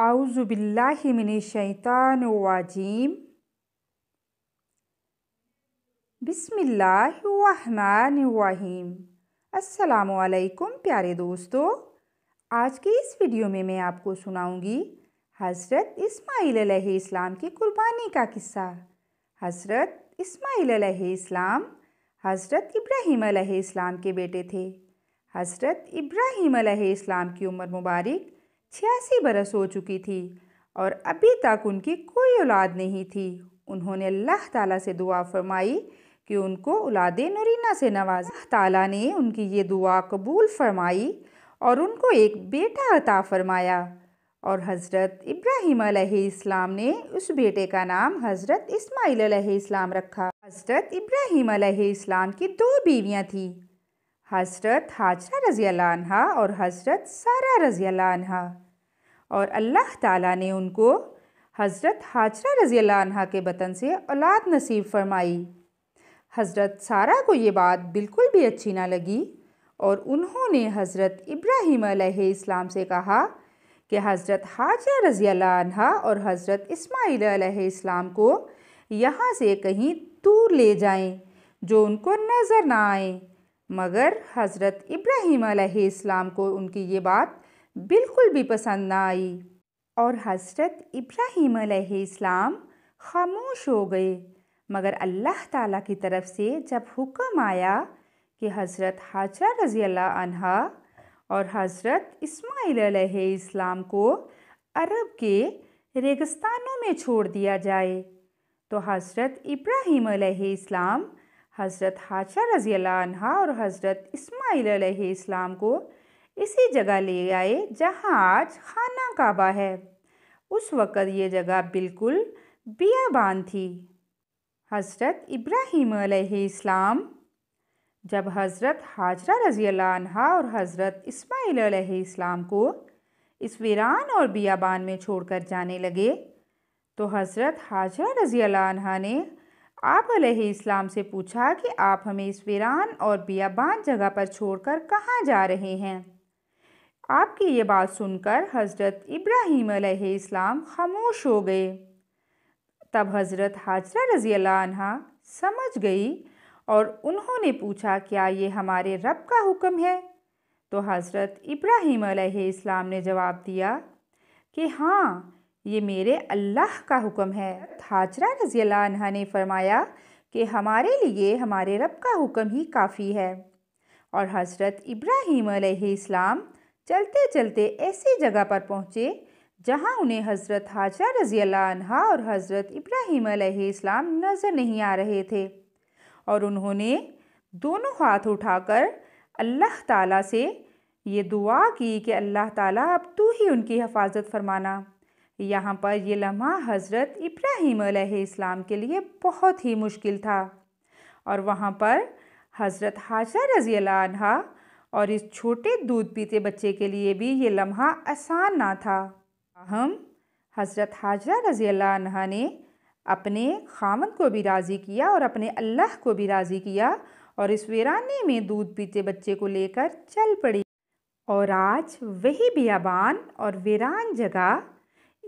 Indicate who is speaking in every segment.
Speaker 1: आउज़बिल्लिमिनशैतानवाजीम बिसमीम असलकुम प्यारे दोस्तों आज की इस वीडियो में मैं आपको सुनाऊंगी हज़रत इस्माईल इस्लाम की कुर्बानी का किस्सा हज़रत इस्माइल इस्लाम हज़रत इब्राहीम इस्लाम के बेटे थे हज़रत इब्राहीम इस्लाम की उम्र मुबारक छियासी बरस हो चुकी थी और अभी तक उनकी कोई औलाद नहीं थी उन्होंने अल्लाह ताला से दुआ फरमाई कि उनको औलाद नरीना से नवाज ताला ने उनकी ये दुआ कबूल फरमाई और उनको एक बेटा अता फरमाया और हज़रत इब्राहिम इस्लाम ने उस बेटे का नाम हज़रत इस्माईल इस्लाम रखा हज़रत इब्राहिम इस्लाम की दो बीवियाँ थीं हज़रत हाजरा रज़ी अनहा और हज़रत सारा रज़ी अनहा और अल्लाह ताला ने उनको हज़रत हाजरा रज़ी अनहा के बतन से औलाद नसीब फरमाई हज़रत सारा को ये बात बिल्कुल भी अच्छी ना लगी और उन्होंने हज़रत इब्राहिम इस्लाम से कहा कि हज़रत हाजरा रज़ी अनहा और हज़रत इस्माईल इस्लाम को यहाँ से कहीं दूर ले जाएं जो उनको नज़र ना आएँ मगर हज़रत इब्राहिम इस्लाम को उनकी ये बात बिल्कुल भी पसंद ना आई और हज़रत इब्राहिम आसमाम खामोश हो गए मगर अल्लाह ताला की तरफ से जब हुक्म आया कि हज़रत हाजरा रज़ी अल्लाह और हज़रत इस्माइल इस्लाम को अरब के रेगिस्तानों में छोड़ दिया जाए तो हज़रत इब्राहिम इस्लाम हज़रत हाशा रज़ी अल्लाह और हज़रत इस्माईल इस्लाम को इसी जगह ले आए जहाँ आज खाना काबा है उस वक़्त ये जगह बिल्कुल बियाबान थी हज़रत इब्राहीम इस्लाम जब हज़रत हाजरा रज़ी अनहा और हज़रत इस्माईल इस्लाम को इस वीरान और बियाबान में छोड़कर जाने लगे तो हज़रत हाजरा रज़ी अनहा ने आप इस्लाम से पूछा कि आप हमें इस वीरान और बियाबान जगह पर छोड़कर कहाँ जा रहे हैं आपकी ये बात सुनकर हज़रत इब्राहिम इस्लाम खामोश हो गए तब हज़रत हाजरा रज़ी समझ गई और उन्होंने पूछा क्या ये हमारे रब का हुक्म है तो हज़रत इब्राहिम इस्लाम ने जवाब दिया कि हाँ ये मेरे अल्लाह का हुक्म है हाजरा रजी ने फरमाया कि हमारे लिए हमारे रब का हुक्म ही काफ़ी है और हज़रत इब्राहीम इस्लाम चलते चलते ऐसी जगह पर पहुँचे जहाँ उन्हें हज़रत हाजरा रजी और हज़रत इब्राहीम इस्लाम नज़र नहीं आ रहे थे और उन्होंने दोनों हाथ उठाकर अल्लाह ताला से ये दुआ की कि अल्लाह ताला अब तू ही उनकी हफाजत फरमाना यहाँ पर ये लम्हा हज़रत इब्राहिम इस्लाम के लिए बहुत ही मुश्किल था और वहाँ पर हज़रत हाजरा रज़ी अनहा और इस छोटे दूध पीते बच्चे के लिए भी ये लम्हा आसान ना था हम हज़रत हाजरा रज़ी अनहा ने अपने खामन को भी राज़ी किया और अपने अल्लाह को भी राज़ी किया और इस वीरानी में दूध पीते बच्चे को लेकर चल पड़ी और आज वही बियाबान और वीरान जगह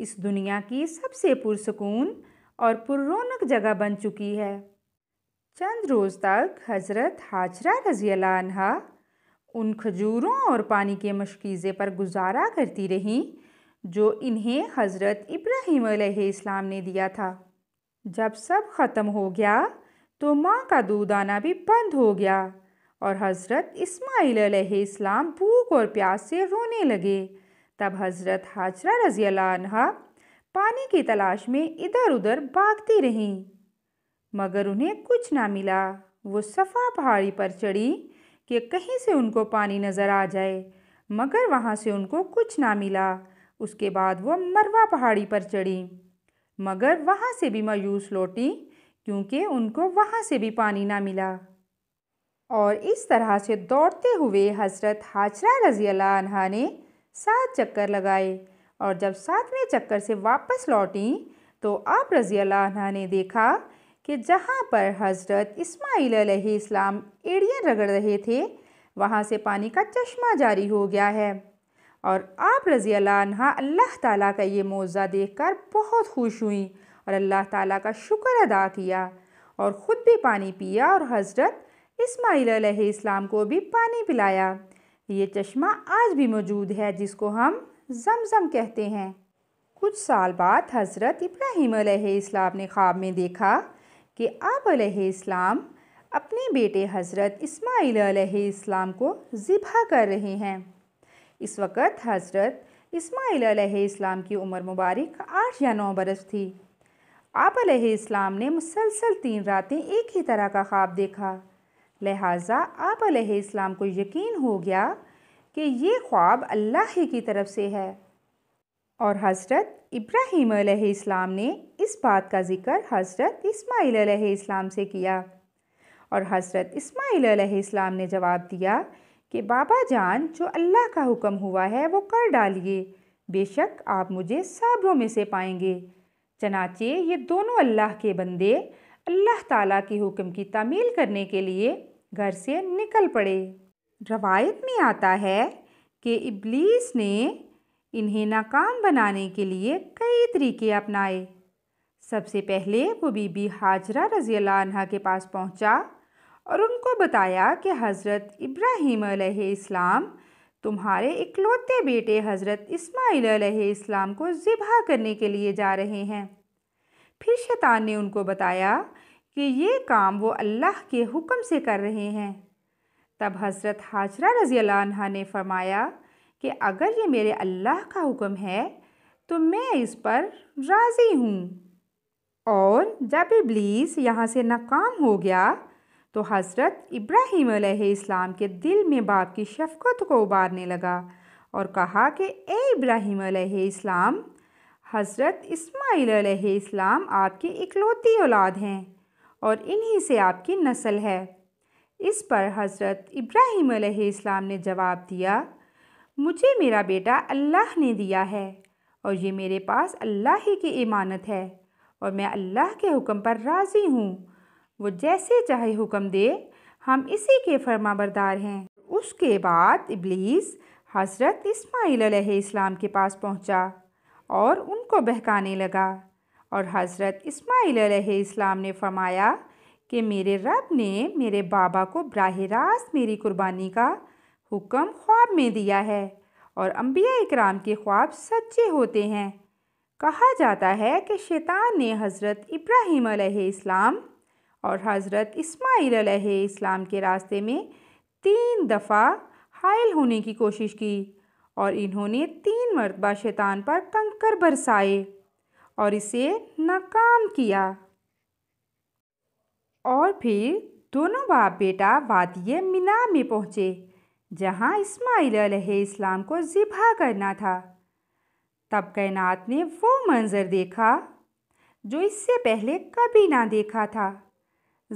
Speaker 1: इस दुनिया की सबसे पुरसकून और पुरौनक जगह बन चुकी है चंद रोज़ तक हज़रत हाजरा रजी उन खजूरों और पानी के मशकीज़े पर गुजारा करती रहीं जो इन्हें हज़रत इब्राहिम इस्लाम ने दिया था जब सब ख़त्म हो गया तो माँ का दूध आना भी बंद हो गया और हज़रत इस्माइल इस्लाम भूख और प्यास से रोने लगे तब हज़रत हाजरा रजी अनहा पानी की तलाश में इधर उधर भागती रहीं मगर उन्हें कुछ ना मिला वो सफ़ा पहाड़ी पर चढ़ी कि कहीं से उनको पानी नज़र आ जाए मगर वहाँ से उनको कुछ ना मिला उसके बाद वो मरवा पहाड़ी पर चढ़ी मगर वहाँ से भी मायूस लौटी क्योंकि उनको वहाँ से भी पानी ना मिला और इस तरह से दौड़ते हुए हज़रत हाजरा रज़ी अल्लाह ने सात चक्कर लगाए और जब सातवें चक्कर से वापस लौटी तो आप रज़ी ने देखा कि जहाँ पर हज़रत इस्माईल इस्लाम एड़ियन रगड़ रहे थे वहाँ से पानी का चश्मा जारी हो गया है और आप रज़ी अल्लाह ताला का ये मुआवज़ा देखकर बहुत खुश हुई और अल्लाह ताला का शुक्र अदा किया और ख़ुद भी पानी पिया और हज़रत इसमाइल इस्लाम को भी पानी पिलाया ये चश्मा आज भी मौजूद है जिसको हम जमजम कहते हैं कुछ साल बाद हज़रत इब्राहिम इस्लाम ने ख्वाब में देखा कि आप इस्लाम अपने बेटे हज़रत इस्माइल इस्लाम को ज़िबा कर रहे हैं इस वक्त हज़रत इस्माइल इस्लाम की उम्र मुबारक आठ या नौ बरस थी आप इस्लाम ने मुसलसल तीन रातें एक ही तरह का ख्वाब देखा लिहाजा आप इस्लाम को यकीन हो गया कि ये ख्वाब अल्लाह ही की तरफ से है और हज़रत इब्राहीम इस्लाम ने इस बात का ज़िक्र हज़रत इस्माइल इस्लाम से किया और हज़रत इस्माईल इस्लाम ने जवाब दिया कि बाबा जान जो अल्लाह का हुक्म हुआ है वो कर डालिए बेशक आप मुझे साबरों में से पाएंगे चनाचे ये दोनों अल्लाह के बंदे अल्लाह ताला के हुक्म की तामील करने के लिए घर से निकल पड़े रवायत में आता है कि इबलीस ने इन्हें नाकाम बनाने के लिए कई तरीके अपनाए सबसे पहले वो बीबी हाजरा रज़ी अल्लाह के पास पहुंचा और उनको बताया कि हज़रत इब्राहिम इस्लाम तुम्हारे इकलौते बेटे हज़रत इस्माइल इस्लाम को ज़िबा करने के लिए जा रहे हैं फिर शैतान ने उनको बताया कि ये काम वो अल्लाह के हुक्म से कर रहे हैं तब हज़रत हाजरा रज़ी अल्लाह ने फरमाया कि अगर ये मेरे अल्लाह का हुक्म है तो मैं इस पर राज़ी हूँ और जब इब्लीस यहाँ से नाकाम हो गया तो हज़रत इब्राहीम इस्लाम के दिल में बाप की शफकत को उबारने लगा और कहा कि ए इब्राहीम इस्लाम हज़रत इस्माईल इस्लाम आपकी इकलौती औलाद हैं और इन्हीं से आपकी नस्ल है इस पर हज़रत इब्राहिम इस्लाम ने जवाब दिया मुझे मेरा बेटा अल्लाह ने दिया है और ये मेरे पास अल्लाह ही की इमानत है और मैं अल्लाह के हुक्म पर राज़ी हूँ वो जैसे चाहे हुक्म दे हम इसी के फरमाबरदार हैं उसके बाद इब्लीस हज़रत इस्माइल इस्लाम के पास पहुँचा और उनको बहकाने लगा और हज़रत इस्माइल इस्लाम ने फरमाया कि मेरे रब ने मेरे बाबा को ब्राह रास्त मेरी कुर्बानी का हुक्म ख्वाब में दिया है और अम्बिया इकराम के ख्वाब सच्चे होते हैं कहा जाता है कि शैतान ने हज़रत इब्राहीम इस्लाम और हज़रत इस्माइल इस्लाम के रास्ते में तीन दफ़ा हायल होने की कोशिश की और इन्होंने तीन मरतबा शैतान पर कंकर बरसाए और इसे नाकाम किया और फिर दोनों बाप बेटा वादी मीना में पहुँचे जहाँ इस्माइल इस्लाम को ज़िबा करना था तब कैनात ने वो मंज़र देखा जो इससे पहले कभी ना देखा था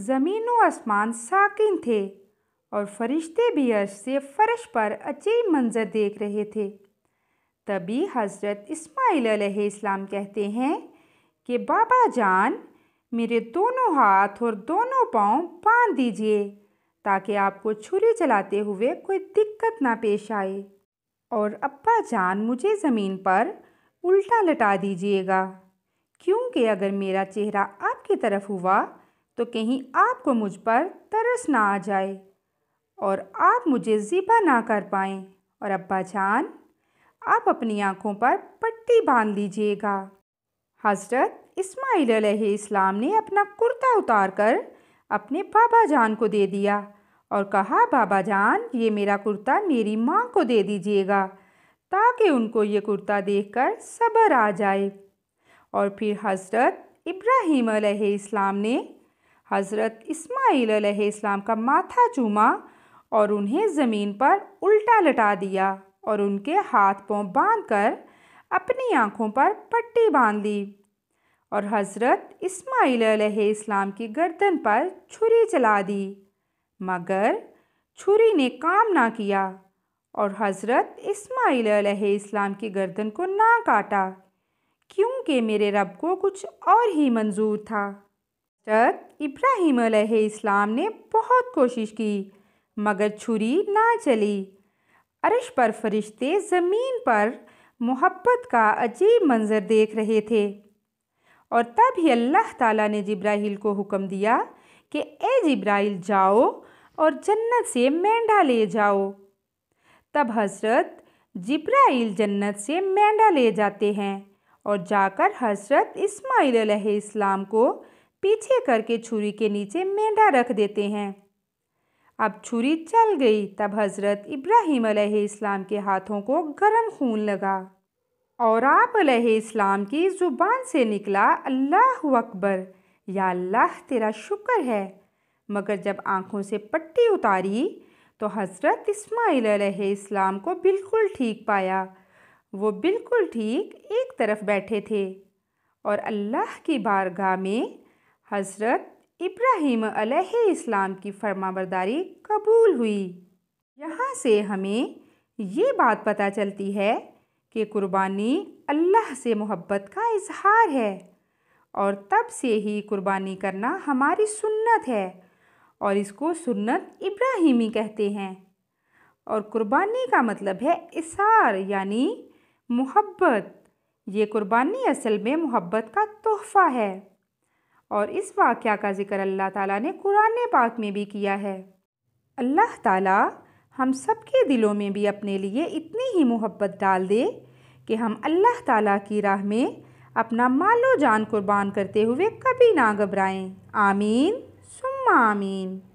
Speaker 1: ज़मीन व आसमान साकिन थे और फरिश्ते भी अर्श से फर्श पर अजीब मंज़र देख रहे थे तभी हज़रत इस्माइल इस्लाम कहते हैं कि बाबा जान मेरे दोनों हाथ और दोनों पाँव बांध दीजिए ताकि आपको छुरी चलाते हुए कोई दिक्कत ना पेश आए और अब्बा जान मुझे ज़मीन पर उल्टा लटा दीजिएगा क्योंकि अगर मेरा चेहरा आपकी तरफ हुआ तो कहीं आपको मुझ पर तरस ना आ जाए और आप मुझे ज़िबा ना कर पाएँ और अब्बा जान आप अपनी आँखों पर पट्टी बांध लीजिएगा हजरत इस्माइल इस्लाम ने अपना कुर्ता उतार कर अपने बाबा जान को दे दिया और कहा बाबा जान ये मेरा कुर्ता मेरी माँ को दे दीजिएगा ताकि उनको ये कुर्ता देखकर सब्र आ जाए और फिर हजरत इब्राहीम इस्लाम ने हज़रत इस्माईल इस्लाम का माथा चूमा और उन्हें ज़मीन पर उल्टा लटा दिया और उनके हाथ पांव बांधकर अपनी आंखों पर पट्टी बांध ली और हज़रत इस्माइल इस्लाम की गर्दन पर छुरी चला दी मगर छुरी ने काम ना किया और हज़रत इस्माइल इस्लाम की गर्दन को ना काटा क्योंकि मेरे रब को कुछ और ही मंजूर था हज़रत इब्राहिम इस्लाम ने बहुत कोशिश की मगर छुरी ना चली अरश पर फरिश्ते ज़मीन पर मोहब्बत का अजीब मंज़र देख रहे थे और तब ही अल्लाह ताला ने जब्राहल को हुक्म दिया कि ए जिब्राइल जाओ और जन्नत से मेंढा ले जाओ तब हजरत जिब्राइल जन्नत से मेंढा ले जाते हैं और जाकर हजरत इस्माइल इस्लाम को पीछे करके छुरी के नीचे मेंढा रख देते हैं अब छुरी चल गई तब हज़रत इब्राहीम इस्लाम के हाथों को गर्म खून लगा और आप इस्लाम की ज़ुबान से निकला अल्लाह अकबर या अल्लाह तेरा शुक्र है मगर जब आँखों से पट्टी उतारी तो हज़रत इस्माइल इस्लाम को बिल्कुल ठीक पाया वो बिल्कुल ठीक एक तरफ बैठे थे और अल्लाह की बारगाह में हज़रत इब्राहिम अलैहिस्सलाम की फरमाबरदारी कबूल हुई यहाँ से हमें ये बात पता चलती है कि कुर्बानी अल्लाह से मोहब्बत का इजहार है और तब से ही कुर्बानी करना हमारी सुन्नत है और इसको सुन्नत इब्राहिमी कहते हैं और कुर्बानी का मतलब है इसार यानी मोहब्बत ये कुर्बानी असल में मोहब्बत का तोहफ़ा है और इस वाक़ का ज़िक्र अल्लाह ताला ने कुरान पाक में भी किया है अल्लाह ताला हम सब के दिलों में भी अपने लिए इतनी ही मोहब्बत डाल दे कि हम अल्लाह ताला की राह में अपना मालो जान कुर्बान करते हुए कभी ना घबराएं आमीन सुम्मा आमीन